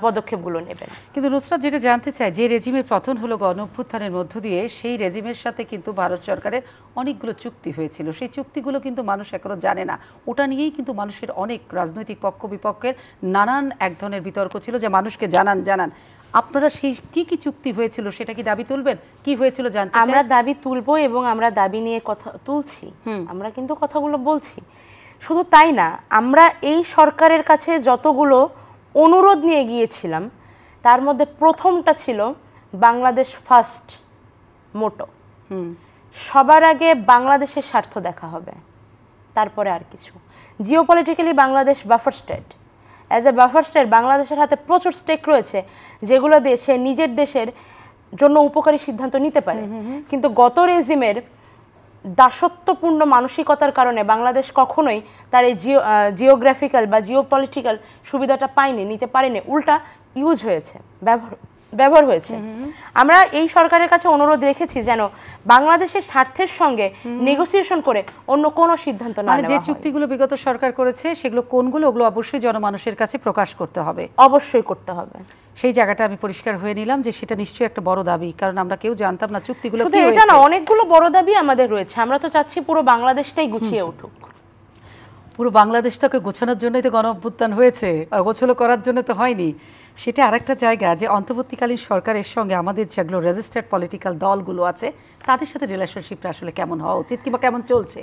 পদক্ষেপগুলো নেবেন কিন্তু নুসরাত যেটা জানতে চায় যে রেজিমের পতন হলো গণ অভ্যুত্থানের মধ্য দিয়ে সেই রেজিমের সাথে কিন্তু ভারত সরকারের অনেকগুলো চুক্তি হয়েছিল সেই চুক্তিগুলো কিন্তু মানুষ এখনও জানে না ওটা নিয়েই কিন্তু মানুষের অনেক রাজনৈতিক পক্ষ বিপক্ষের নানান এক ধরনের বিতর্ক ছিল যে মানুষকে জানান জানান আপনারা সেই কি কি চুক্তি হয়েছিল সেটা কি দাবি তুলবেন কি হয়েছিল জানতে আমরা দাবি তুলবো এবং আমরা দাবি নিয়ে কথা তুলছি আমরা কিন্তু কথাগুলো বলছি শুধু তাই না আমরা এই সরকারের কাছে যতগুলো অনুরোধ নিয়ে গিয়েছিলাম তার মধ্যে প্রথমটা ছিল বাংলাদেশ ফার্স্ট মোটো সবার আগে বাংলাদেশের স্বার্থ দেখা হবে তারপরে আর কিছু geopolitically Bangladesh buffer state as a buffer state বাংলাদেশের হাতে প্রচুর স্টেক রয়েছে যেগুলো দিয়ে সে নিজের দেশের জন্য উপকারী সিদ্ধান্ত নিতে পারে কিন্তু গত রেজিমের দাসত্বপূর্ণ মানসিকতার কারণে বাংলাদেশ কখনোই তার এই জিও জিওগ্রাফিক্যাল বা জিও পলিটিক্যাল সুবিধাটা পায়নি নিতে পারেনি উল্টা ইউজ হয়েছে ব্যবহার ব্যবহার হয়েছে আমরা এই সরকারের কাছে অনুরোধ রেখেছি যেন বাংলাদেশের স্বার্থের সঙ্গে নেগোসিয়েশন করে অন্য কোনো সিদ্ধান্ত না মানে যে চুক্তিগুলো বিগত সরকার করেছে সেগুলো কোনগুলো ওগুলো অবশ্যই জনমানুষের কাছে প্রকাশ করতে হবে অবশ্যই করতে হবে সেই জায়গাটা আমি পরিষ্কার হয়ে নিলাম যে সেটা নিশ্চয়ই একটা বড় দাবি কারণ আমরা কেউ জানতাম না চুক্তিগুলো শুধু এটা না অনেকগুলো বড় দাবি আমাদের রয়েছে আমরা তো চাচ্ছি পুরো বাংলাদেশটাই গুছিয়ে উঠুক পুরো বাংলাদেশটাকে গোছানোর জন্যই তো গণ অভ্যুত্থান হয়েছে গোছলো করার জন্য তো হয়নি সেটা আরেকটা জায়গা যে অন্তর্বর্তীকালীন সরকারের সঙ্গে আমাদের যেগুলো রেজিস্টার্ড পলিটিক্যাল দলগুলো আছে তাদের সাথে রিলেশনশিপটা আসলে কেমন হওয়া উচিত কিংবা কেমন চলছে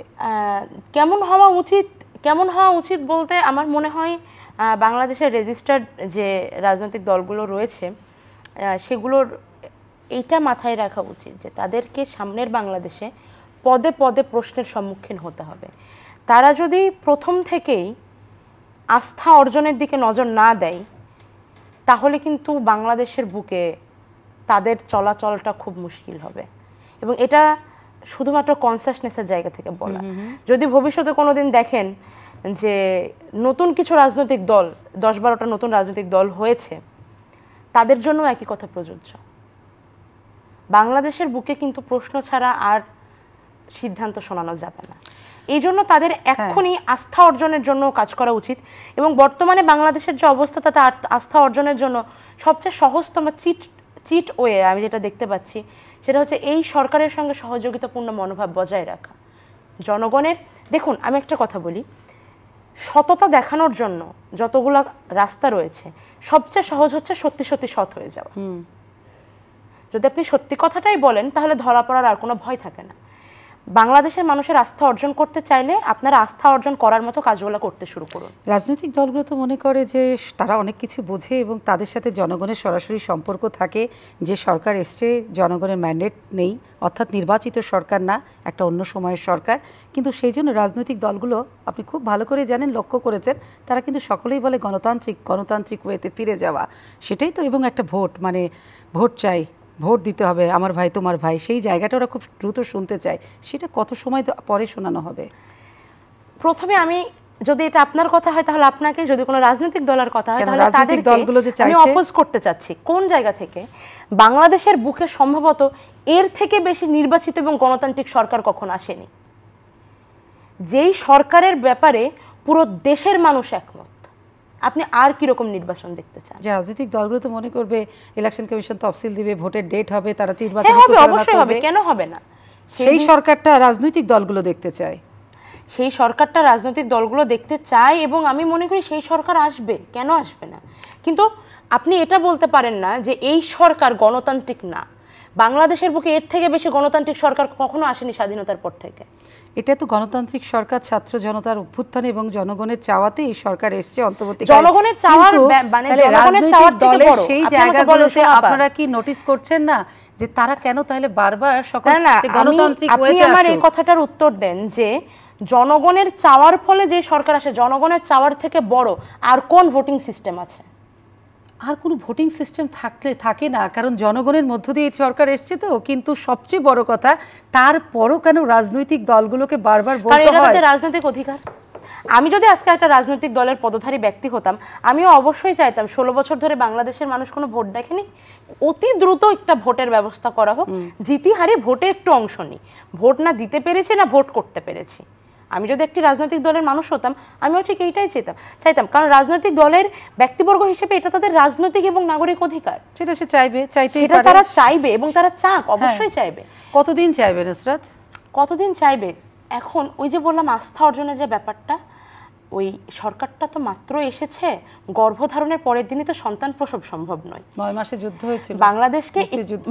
কেমন হওয়া উচিত কেমন হওয়া উচিত বলতে আমার মনে হয় বাংলাদেশের রেজিস্টার্ড যে রাজনৈতিক দলগুলো রয়েছে সেগুলোর এইটা মাথায় রাখা উচিত যে তাদেরকে সামনের বাংলাদেশে পদে পদে প্রশ্নের সম্মুখীন হতে হবে তারা যদি প্রথম থেকেই আস্থা অর্জনের দিকে নজর না দেয় তাহলে কিন্তু বাংলাদেশের বুকে তাদের চলাচলটা খুব মুশকিল হবে এবং এটা শুধুমাত্র কনসাসনেসের জায়গা থেকে বলা যদি ভবিষ্যতে কোনো দিন দেখেন যে নতুন কিছু রাজনৈতিক দল দশ বারোটা নতুন রাজনৈতিক দল হয়েছে তাদের জন্য একই কথা প্রযোজ্য বাংলাদেশের বুকে কিন্তু প্রশ্ন ছাড়া আর সিদ্ধান্ত শোনানো যাবে না এই জন্য তাদের হ্যাঁ। এক্ষুনি আস্থা অর্জনের জন্য কাজ করা উচিত এবং বর্তমানে বাংলাদেশের যে অবস্থা তাতে আস্থা অর্জনের জন্য সবচেয়ে সহজতম চিট চিট ওয়ে আমি যেটা দেখতে পাচ্ছি সেটা হচ্ছে এই সরকারের সঙ্গে সহযোগিতাপূর্ণ মনোভাব বজায় রাখা জনগণের দেখুন আমি একটা কথা বলি সততা দেখানোর জন্য যতগুলো রাস্তা রয়েছে সবচেয়ে সহজ হচ্ছে সত্যি সত্যি সৎ হয়ে যাওয়া যদি আপনি সত্যি কথাটাই বলেন তাহলে ধরা পড়ার আর কোনো ভয় থাকে না বাংলাদেশের মানুষের আস্থা অর্জন করতে চাইলে আপনারা আস্থা অর্জন করার মতো কাজগুলো করতে শুরু করুন রাজনৈতিক দলগুলো তো মনে করে যে তারা অনেক কিছু বোঝে এবং তাদের সাথে জনগণের সরাসরি সম্পর্ক থাকে যে সরকার এসছে জনগণের ম্যান্ডেট নেই অর্থাৎ নির্বাচিত সরকার না একটা অন্য সময়ের সরকার কিন্তু সেই জন্য রাজনৈতিক দলগুলো আপনি খুব ভালো করে জানেন লক্ষ্য করেছেন তারা কিন্তু সকলেই বলে গণতান্ত্রিক গণতান্ত্রিক ওয়েতে ফিরে যাওয়া সেটাই তো এবং একটা ভোট মানে ভোট চাই ভোট দিতে হবে আমার ভাই তোমার ভাই সেই জায়গাটা ওরা খুব দ্রুত শুনতে চায় সেটা কত সময় পরে শোনানো হবে প্রথমে আমি যদি এটা আপনার কথা হয় তাহলে আপনাকে যদি কোনো রাজনৈতিক দলের কথা হয় তাহলে রাজনৈতিক দলগুলো যে চাইছে অপোজ করতে চাচ্ছি কোন জায়গা থেকে বাংলাদেশের বুকে সম্ভবত এর থেকে বেশি নির্বাচিত এবং গণতান্ত্রিক সরকার কখন আসেনি যেই সরকারের ব্যাপারে পুরো দেশের মানুষ একমত আপনি আর কি রকম নির্বাচন দেখতে চান যে রাজনৈতিক দলগুলো তো মনে করবে ইলেকশন কমিশন তফসিল দিবে ভোটের ডেট হবে তারা হ্যাঁ, নির্বাচন হবে অবশ্যই হবে কেন হবে না সেই সরকারটা রাজনৈতিক দলগুলো দেখতে চায় সেই সরকারটা রাজনৈতিক দলগুলো দেখতে চায় এবং আমি মনে করি সেই সরকার আসবে কেন আসবে না কিন্তু আপনি এটা বলতে পারেন না যে এই সরকার গণতান্ত্রিক না বাংলাদেশের বুকে এর থেকে বেশি গণতান্ত্রিক সরকার কখনো আসেনি স্বাধীনতার পর থেকে এটা তো গণতান্ত্রিক সরকার ছাত্র জনতার অভ্যুত্থান এবং জনগণের চাওয়াতে এই সরকার এসছে অন্তর্বর্তী জনগণের চাওয়ার মানে রাজনৈতিক দলের সেই জায়গাগুলোতে আপনারা কি নোটিস করছেন না যে তারা কেন তাহলে বারবার সকল গণতান্ত্রিক ওয়েতে আমার এই কথাটার উত্তর দেন যে জনগণের চাওয়ার ফলে যে সরকার আসে জনগণের চাওয়ার থেকে বড় আর কোন ভোটিং সিস্টেম আছে আর কোনো ভোটিং সিস্টেম থাকলে থাকে না কারণ জনগণের মধ্য দিয়ে সরকার এসছে তো কিন্তু সবচেয়ে বড় কথা তারপরও কেন রাজনৈতিক দলগুলোকে বারবার রাজনৈতিক অধিকার আমি যদি আজকে একটা রাজনৈতিক দলের পদধারী ব্যক্তি হতাম আমিও অবশ্যই চাইতাম ষোলো বছর ধরে বাংলাদেশের মানুষ কোনো ভোট দেখেনি অতি দ্রুত একটা ভোটের ব্যবস্থা করা হোক জিতি হারে ভোটে একটু অংশ নিই ভোট না দিতে পেরেছি না ভোট করতে পেরেছি আমি যদি একটি রাজনৈতিক দলের মানুষ হতাম আমিও ঠিক এইটাই চাইতাম চাইতাম কারণ রাজনৈতিক দলের ব্যক্তিবর্গ হিসেবে এটা তাদের রাজনৈতিক এবং নাগরিক অধিকার সেটা সে চাইবে চাইতে এটা তারা চাইবে এবং তারা চাক হ্যাঁ। অবশ্যই চাইবে কতদিন চাইবে নুসরাত কতদিন চাইবে এখন ওই যে বললাম আস্থা অর্জনের যে ব্যাপারটা ওই সরকারটা তো মাত্র এসেছে গর্ভধারণের পরের দিনই তো সন্তান প্রসব সম্ভব নয় নয় মাসে যুদ্ধ হয়েছে বাংলাদেশকে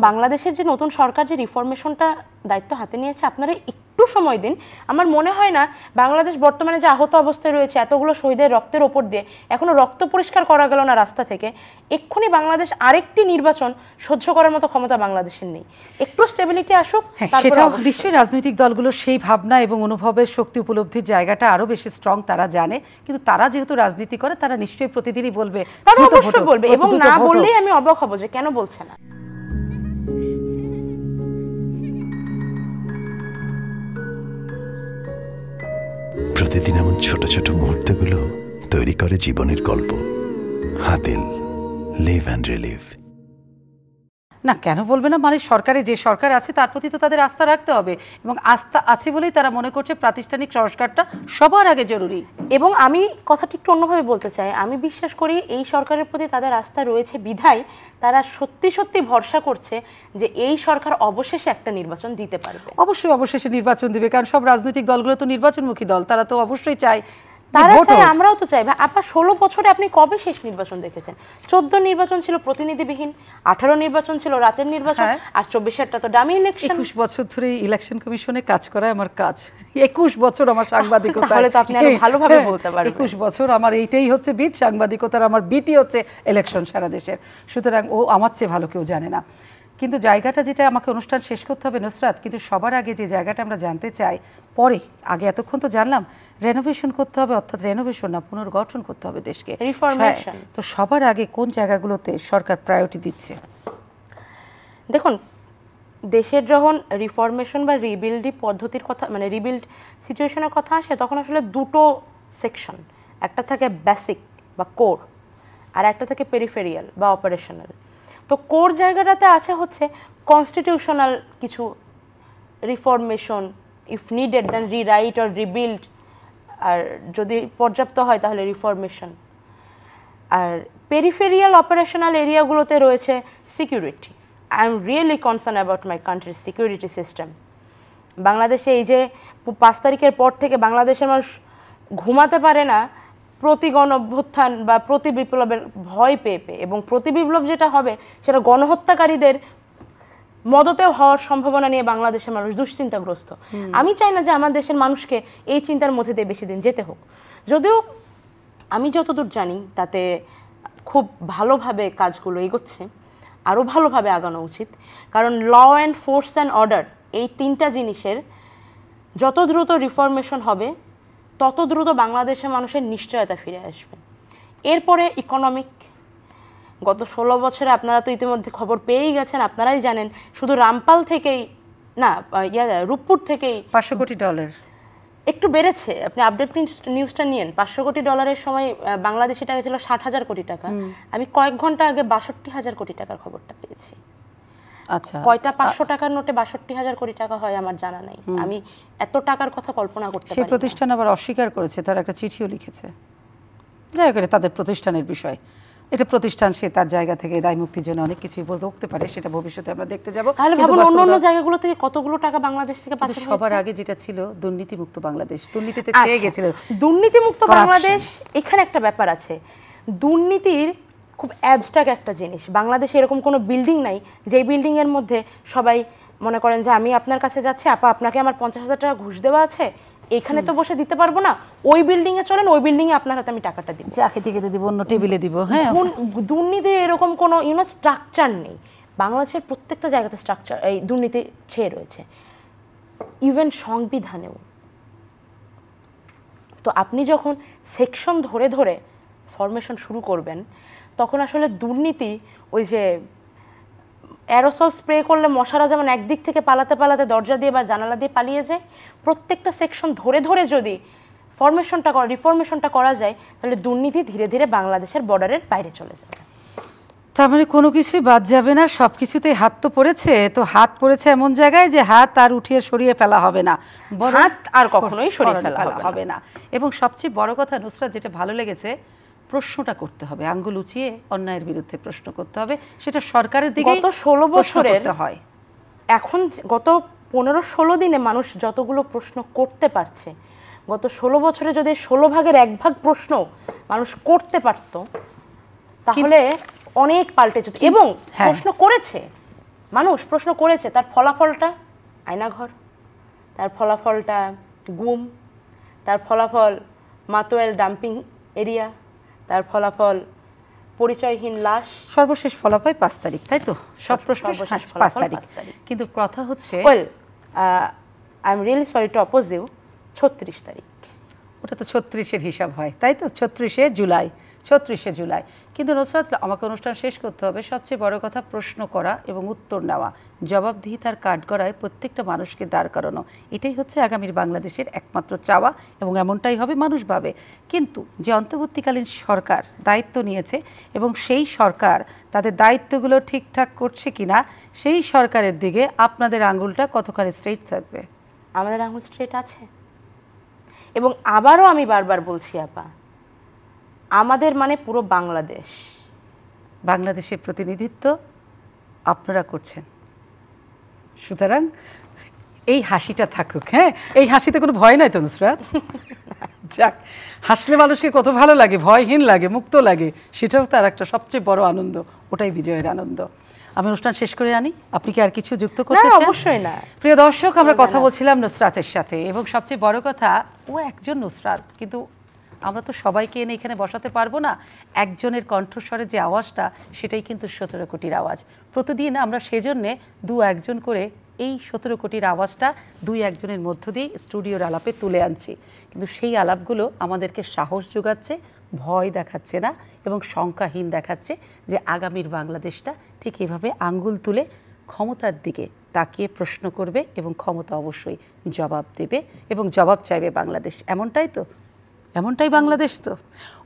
বাংলাদেশের যে নতুন সরকার যে রিফরমেশনটা দায়িত্ব হাতে নিয়েছে আপনারা একটু সময় দিন আমার মনে হয় না বাংলাদেশ বর্তমানে যে আহত অবস্থায় রয়েছে এতগুলো শহীদের রক্তের ওপর দিয়ে এখনও রক্ত পরিষ্কার করা গেল না রাস্তা থেকে এক্ষুনি বাংলাদেশ আরেকটি নির্বাচন সহ্য করার মতো ক্ষমতা বাংলাদেশের নেই একটু স্টেবিলিটি আসুক হ্যাঁ, সেটা নিশ্চয়ই রাজনৈতিক দলগুলো সেই ভাবনা এবং অনুভবের শক্তি উপলব্ধির জায়গাটা আরও বেশি স্ট্রং তারা জানে কিন্তু তারা যেহেতু রাজনীতি করে তারা নিশ্চয়ই প্রতিদিনই বলবে তারা অবশ্যই বলবে এবং না বললেই আমি অবাক হব যে কেন বলছে না প্রতিদিন এমন ছোট ছোট মুহূর্তগুলো তৈরি করে জীবনের গল্প হাতেল লিভ অ্যান্ড রিলিভ না কেন বলবে না মানে সরকারে যে সরকার আছে তার প্রতি তো তাদের আস্থা রাখতে হবে এবং আস্থা আছে বলেই তারা মনে করছে প্রাতিষ্ঠানিক সংস্কারটা সবার আগে জরুরি এবং আমি কথাটি একটু অন্যভাবে বলতে চাই আমি বিশ্বাস করি এই সরকারের প্রতি তাদের আস্থা রয়েছে বিধায় তারা সত্যি সত্যি ভরসা করছে যে এই সরকার অবশেষে একটা নির্বাচন দিতে পারবে অবশ্যই অবশেষে নির্বাচন দেবে কারণ সব রাজনৈতিক দলগুলো তো নির্বাচনমুখী দল তারা তো অবশ্যই চায় তারা চাই আমরাও তো চাই আপা ষোলো বছরে আপনি কবে শেষ নির্বাচন দেখেছেন চোদ্দ নির্বাচন ছিল প্রতিনিধিবিহীন আঠারো নির্বাচন ছিল রাতের নির্বাচন হ্যাঁ। আর চব্বিশেরটা তো ডামি ইলেকশন একুশ বছর ধরে ইলেকশন কমিশনে কাজ করায় আমার কাজ একুশ বছর আমার সাংবাদিকতা তাহলে তো আপনি ভালোভাবে হ্যাঁ, বলতে পারবেন একুশ বছর আমার এইটাই হচ্ছে বিট সাংবাদিকতার আমার বিটি হচ্ছে ইলেকশন সারা দেশের সুতরাং ও আমার চেয়ে ভালো কেউ জানে না কিন্তু জায়গাটা যেটা আমাকে অনুষ্ঠান শেষ করতে হবে নুসরাত কিন্তু সবার আগে যে জায়গাটা আমরা জানতে চাই পরে আগে এতক্ষণ তো জানলাম রেনোভেশন করতে হবে অর্থাৎ রেনোভেশন না পুনর্গঠন করতে হবে দেশকে তো সবার আগে কোন জায়গাগুলোতে সরকার প্রায়োরিটি দিচ্ছে দেখুন দেশের যখন রিফর্মেশন বা রিবিল্ডি পদ্ধতির কথা মানে রিবিল্ড সিচুয়েশনের কথা আসে তখন আসলে দুটো সেকশন একটা থাকে বেসিক বা কোর আর একটা থাকে পেরিফেরিয়াল বা অপারেশনাল তো কোর জায়গাটাতে আছে হচ্ছে কনস্টিটিউশনাল কিছু reformation if needed then rewrite or rebuild আর যদি পর্যাপ্ত হয় তাহলে রিফরমেশন আর পেরিফেরিয়াল অপারেশনাল এরিয়াগুলোতে রয়েছে security I am really concern about my কান্ট্রির সিকিউরিটি সিস্টেম বাংলাদেশে এই যে পাঁচ তারিখের পর থেকে বাংলাদেশের মানুষ ঘুমাতে পারে না প্রতি গণ অভ্যুত্থান বা প্রতি বিপ্লবের ভয় পেয়ে পেয়ে এবং প্রতি বিপ্লব যেটা হবে সেটা গণহত্যাকারীদের মদতেও হওয়ার সম্ভাবনা নিয়ে বাংলাদেশের মানুষ দুশ্চিন্তাগ্রস্ত আমি চাই না যে আমার দেশের মানুষকে এই চিন্তার মধ্যে দিয়ে বেশি দিন যেতে হোক যদিও আমি যতদূর জানি তাতে খুব ভালোভাবে কাজগুলো এগোচ্ছে আরও ভালোভাবে আগানো উচিত কারণ law and force and order এই তিনটা জিনিসের যত দ্রুত রিফরমেশন হবে তত দ্রুত বাংলাদেশের মানুষের নিশ্চয়তা ফিরে আসবে এরপরে ইকোনমিক গত ষোলো বছরে আপনারা তো ইতিমধ্যে খবর পেয়েই গেছেন আপনারাই জানেন শুধু রামপাল থেকেই না ইয়া রূপপুর থেকেই পাঁচশো কোটি ডলার একটু বেড়েছে আপনি আপডেট নিউজটা নিয়েন পাঁচশো কোটি ডলারের সময় বাংলাদেশি টাকা ছিল ষাট হাজার কোটি টাকা আমি কয়েক ঘন্টা আগে বাষট্টি হাজার কোটি টাকার খবরটা পেয়েছি আচ্ছা কয়টা পাঁচশো টাকার নোটে বাষট্টি হাজার কোটি টাকা হয় আমার জানা নাই আমি এত টাকার কথা কল্পনা করতে সেই প্রতিষ্ঠান আবার অস্বীকার করেছে তারা একটা চিঠিও লিখেছে যাই হোক তাদের প্রতিষ্ঠানের বিষয় এটা প্রতিষ্ঠান সে তার জায়গা থেকে দায় মুক্তির জন্য অনেক কিছুই বলতে পারে সেটা ভবিষ্যতে আমরা দেখতে যাবো তাহলে ভাবুন অন্য অন্য জায়গাগুলো থেকে কতগুলো টাকা বাংলাদেশ থেকে পাচার সবার আগে যেটা ছিল দুর্নীতিমুক্ত বাংলাদেশ দুর্নীতিতে চেয়ে আচ্ছা, গেছিল দুর্নীতিমুক্ত বাংলাদেশ এখানে একটা ব্যাপার আছে দুর্নীতির খুব অ্যাবস্ট্রাক্ট একটা জিনিস বাংলাদেশে এরকম কোনো বিল্ডিং নাই যেই বিল্ডিংয়ের মধ্যে সবাই মনে করেন যে আমি আপনার কাছে যাচ্ছি আপা আপনাকে আমার পঞ্চাশ হাজার টাকা ঘুষ দেওয়া আছে এখানে তো বসে দিতে পারবো না ওই বিল্ডিং এ চলেন ওই বিল্ডিং এ আপনার হাতে আমি টাকাটা দিব চাকরি থেকে দিব অন্য টেবিলে দিব হ্যাঁ দুর্নীতির এরকম কোনো ইউনো স্ট্রাকচার নেই বাংলাদেশের প্রত্যেকটা জায়গাতে স্ট্রাকচার এই দুর্নীতি ছেয়ে রয়েছে ইভেন সংবিধানেও তো আপনি যখন সেকশন ধরে ধরে ফরমেশন শুরু করবেন তখন আসলে দুর্নীতি ওই যে অ্যারোসল স্প্রে করলে মশারা যেমন একদিক থেকে পালাতে পালাতে দরজা দিয়ে বা জানালা দিয়ে পালিয়ে যায় প্রত্যেকটা সেকশন ধরে ধরে যদি ফরমেশনটা করা রিফরমেশনটা করা যায় তাহলে দুর্নীতি ধীরে ধীরে বাংলাদেশের বর্ডারের বাইরে চলে যাবে তার মানে কোনো কিছুই বাদ যাবে না সব কিছুতেই হাত তো পড়েছে তো হাত পড়েছে এমন জায়গায় যে হাত আর উঠিয়ে সরিয়ে ফেলা হবে না হাত আর কখনোই সরিয়ে ফেলা হবে না এবং সবচেয়ে বড় কথা নুসরাত যেটা ভালো লেগেছে প্রশ্নটা করতে হবে আঙ্গুল উঁচিয়ে অন্যায়ের বিরুদ্ধে প্রশ্ন করতে হবে সেটা সরকারের দিকে গত ষোলো বছরের হয় এখন গত পনেরো ষোলো দিনে মানুষ যতগুলো প্রশ্ন করতে পারছে গত ষোলো বছরে যদি ষোলো ভাগের এক ভাগ প্রশ্ন মানুষ করতে পারত তাহলে অনেক পাল্টে যেত এবং হ্যাঁ। প্রশ্ন করেছে মানুষ প্রশ্ন করেছে তার ফলাফলটা আয়নাঘর তার ফলাফলটা গুম তার ফলাফল মাতোয়েল ডাম্পিং এরিয়া তার ফলাফল পরিচয়হীন লাশ সর্বশেষ ফলাফল পাঁচ তারিখ তাই তো সব প্রশ্ন পাঁচ তারিখ কিন্তু কথা হচ্ছে well I am really sorry to oppose you ছত্রিশ তারিখ ওটা তো ছত্রিশের হিসাব হয় তাই তো ছত্রিশে জুলাই ছত্রিশে জুলাই কিন্তু নুসরাত আমাকে অনুষ্ঠান শেষ করতে হবে সবচেয়ে বড় কথা প্রশ্ন করা এবং উত্তর নেওয়া জবাবদিহিতার কাঠগড়ায় প্রত্যেকটা মানুষকে দাঁড় করানো এটাই হচ্ছে আগামীর বাংলাদেশের একমাত্র চাওয়া এবং এমনটাই হবে মানুষ ভাবে কিন্তু যে অন্তর্বর্তীকালীন সরকার দায়িত্ব নিয়েছে এবং সেই সরকার তাদের দায়িত্বগুলো ঠিকঠাক করছে কিনা সেই সরকারের দিকে আপনাদের আঙুলটা কতখানি স্ট্রেট থাকবে আমাদের আঙুল স্ট্রেট আছে এবং আবারও আমি বারবার বলছি আপা আমাদের মানে পুরো বাংলাদেশ বাংলাদেশের প্রতিনিধিত্ব আপনারা করছেন সুতরাং এই হাসিটা থাকুক হ্যাঁ এই হাসিতে কোনো ভয় নাই তো নুসরাত যাক হাসলে মানুষকে কত ভালো লাগে ভয়হীন লাগে মুক্ত লাগে সেটাও তার একটা সবচেয়ে বড় আনন্দ ওটাই বিজয়ের আনন্দ আমি অনুষ্ঠান শেষ করে আনি আপনি কি আর কিছু যুক্ত করতে চান অবশ্যই না প্রিয় দর্শক আমরা কথা বলছিলাম নুসরাতের সাথে এবং সবচেয়ে বড় কথা ও একজন নুসরাত কিন্তু আমরা তো সবাইকে এনে এখানে বসাতে পারবো না একজনের কণ্ঠস্বরে যে আওয়াজটা সেটাই কিন্তু সতেরো কোটির আওয়াজ প্রতিদিন আমরা সেজন্যে দু একজন করে এই সতেরো কোটির আওয়াজটা দুই একজনের মধ্য দিয়ে স্টুডিওর আলাপে তুলে আনছি কিন্তু সেই আলাপগুলো আমাদেরকে সাহস যোগাচ্ছে ভয় দেখাচ্ছে না এবং শঙ্কাহীন দেখাচ্ছে যে আগামীর বাংলাদেশটা ঠিক এভাবে আঙ্গুল তুলে ক্ষমতার দিকে তাকিয়ে প্রশ্ন করবে এবং ক্ষমতা অবশ্যই জবাব দেবে এবং জবাব চাইবে বাংলাদেশ এমনটাই তো এমনটাই বাংলাদেশ তো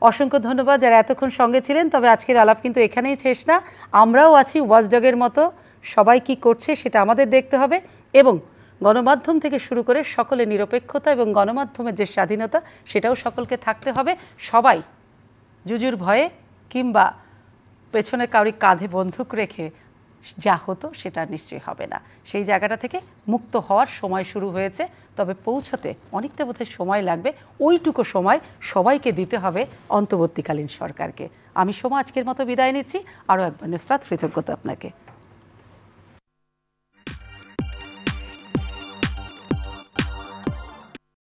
অসংখ্য ধন্যবাদ যারা এতক্ষণ সঙ্গে ছিলেন তবে আজকের আলাপ কিন্তু এখানেই শেষ না আমরাও আছি ওয়াজডগের মতো সবাই কি করছে সেটা আমাদের দেখতে হবে এবং গণমাধ্যম থেকে শুরু করে সকলে নিরপেক্ষতা এবং গণমাধ্যমের যে স্বাধীনতা সেটাও সকলকে থাকতে হবে সবাই জুজুর ভয়ে কিংবা পেছনে কাউরি কাঁধে বন্দুক রেখে যা হতো সেটা নিশ্চয়ই হবে না সেই জায়গাটা থেকে মুক্ত হওয়ার সময় শুরু হয়েছে তবে পৌঁছতে অনেকটা বোধহয় সময় লাগবে ওইটুকু সময় সবাইকে দিতে হবে অন্তর্বর্তীকালীন সরকারকে আমি সময় আজকের মতো বিদায় নিচ্ছি আরও একবার নুসরাত কৃতজ্ঞতা আপনাকে